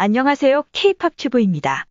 안녕하세요. K-팝 튜브입니다.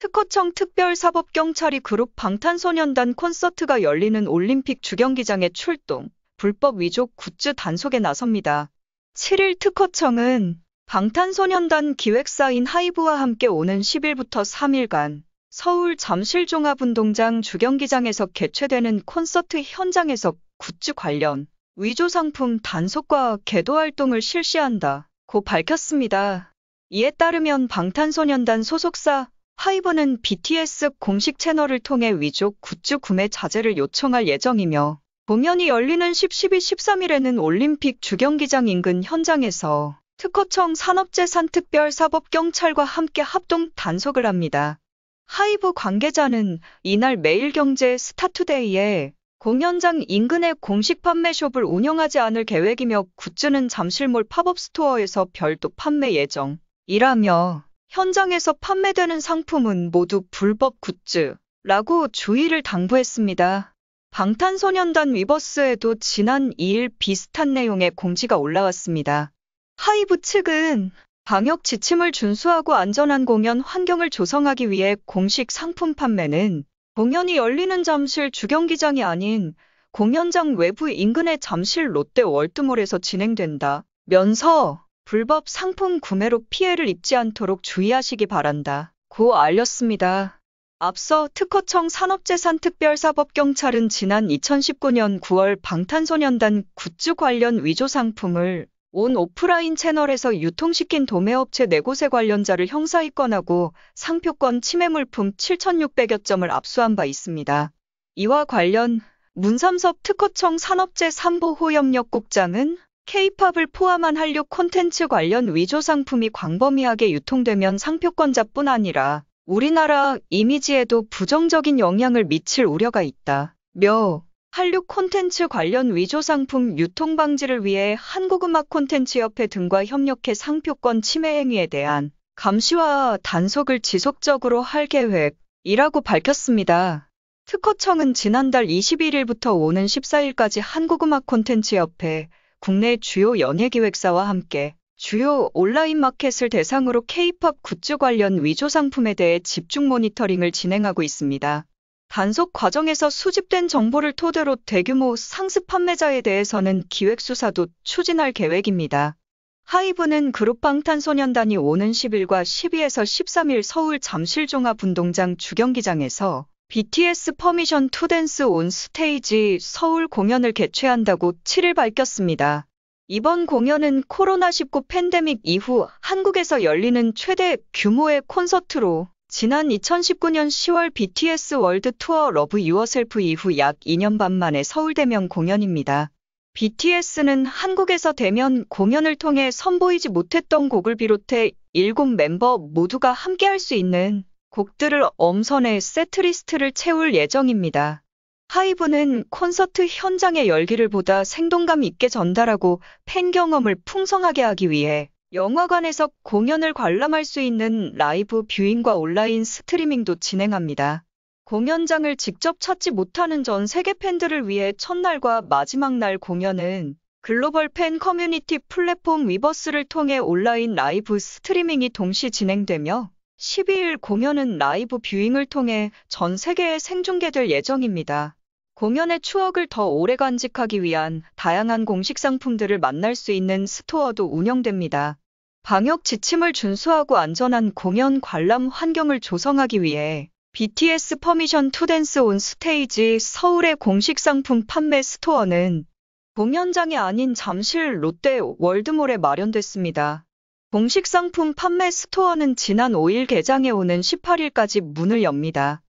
특허청 특별사법경찰이 그룹 방탄소년단 콘서트가 열리는 올림픽 주경기장에 출동, 불법 위조 굿즈 단속에 나섭니다. 7일 특허청은 방탄소년단 기획사인 하이브와 함께 오는 10일부터 3일간 서울 잠실종합운동장 주경기장에서 개최되는 콘서트 현장에서 굿즈 관련 위조 상품 단속과 개도 활동을 실시한다. 고 밝혔습니다. 이에 따르면 방탄소년단 소속사 하이브는 BTS 공식 채널을 통해 위족 굿즈 구매 자제를 요청할 예정이며 공연이 열리는 10, 12, 13일에는 올림픽 주경기장 인근 현장에서 특허청 산업재산특별사법경찰과 함께 합동 단속을 합니다. 하이브 관계자는 이날 매일경제 스타투데이에 공연장 인근의 공식 판매숍을 운영하지 않을 계획이며 굿즈는 잠실몰 팝업스토어에서 별도 판매 예정. 이라며 현장에서 판매되는 상품은 모두 불법 굿즈라고 주의를 당부했습니다. 방탄소년단 위버스에도 지난 2일 비슷한 내용의 공지가 올라왔습니다. 하이브 측은 방역 지침을 준수하고 안전한 공연 환경을 조성하기 위해 공식 상품 판매는 공연이 열리는 잠실 주경기장이 아닌 공연장 외부 인근의 잠실 롯데 월드몰에서 진행된다. 면서 불법 상품 구매로 피해를 입지 않도록 주의하시기 바란다. 고 알렸습니다. 앞서 특허청 산업재산특별사법경찰은 지난 2019년 9월 방탄소년단 굿즈 관련 위조 상품을 온 오프라인 채널에서 유통시킨 도매업체 4곳의 관련자를 형사입건하고 상표권 침해 물품 7,600여 점을 압수한 바 있습니다. 이와 관련 문삼섭 특허청 산업재 산보호협력국장은 케이팝을 포함한 한류 콘텐츠 관련 위조 상품이 광범위하게 유통되면 상표권자뿐 아니라 우리나라 이미지에도 부정적인 영향을 미칠 우려가 있다. 며 한류 콘텐츠 관련 위조 상품 유통 방지를 위해 한국음악 콘텐츠 협회 등과 협력해 상표권 침해 행위에 대한 감시와 단속을 지속적으로 할 계획이라고 밝혔습니다. 특허청은 지난달 21일부터 오는 14일까지 한국음악 콘텐츠 협회 국내 주요 연예기획사와 함께 주요 온라인 마켓을 대상으로 K-팝 굿즈 관련 위조 상품에 대해 집중 모니터링을 진행하고 있습니다. 단속 과정에서 수집된 정보를 토대로 대규모 상습 판매자에 대해서는 기획 수사도 추진할 계획입니다. 하이브는 그룹 방탄소년단이 오는 10일과 12에서 13일 서울 잠실종합운동장 주경기장에서 BTS 퍼미션 투 댄스 온 스테이지 서울 공연을 개최한다고 7일 밝혔습니다. 이번 공연은 코로나19 팬데믹 이후 한국에서 열리는 최대 규모의 콘서트로 지난 2019년 10월 BTS 월드 투어 러브 유어셀프 이후 약 2년 반 만에 서울 대면 공연입니다. BTS는 한국에서 대면 공연을 통해 선보이지 못했던 곡을 비롯해 7 멤버 모두가 함께할 수 있는 곡들을 엄선해 세트리스트를 채울 예정입니다. 하이브는 콘서트 현장의 열기를 보다 생동감 있게 전달하고 팬 경험을 풍성하게 하기 위해 영화관에서 공연을 관람할 수 있는 라이브 뷰잉과 온라인 스트리밍도 진행합니다. 공연장을 직접 찾지 못하는 전 세계 팬들을 위해 첫날과 마지막 날 공연은 글로벌 팬 커뮤니티 플랫폼 위버스를 통해 온라인 라이브 스트리밍이 동시 진행되며 12일 공연은 라이브 뷰잉을 통해 전 세계에 생중계될 예정입니다. 공연의 추억을 더 오래 간직하기 위한 다양한 공식 상품들을 만날 수 있는 스토어도 운영됩니다. 방역 지침을 준수하고 안전한 공연 관람 환경을 조성하기 위해 BTS 퍼미션 투 댄스 온 스테이지 서울의 공식 상품 판매 스토어는 공연장이 아닌 잠실 롯데 월드몰에 마련됐습니다. 공식 상품 판매 스토어는 지난 5일 개장해 오는 18일까지 문을 엽니다.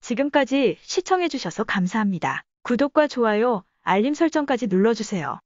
지금까지 시청해주셔서 감사합니다. 구독과 좋아요, 알림 설정까지 눌러주세요.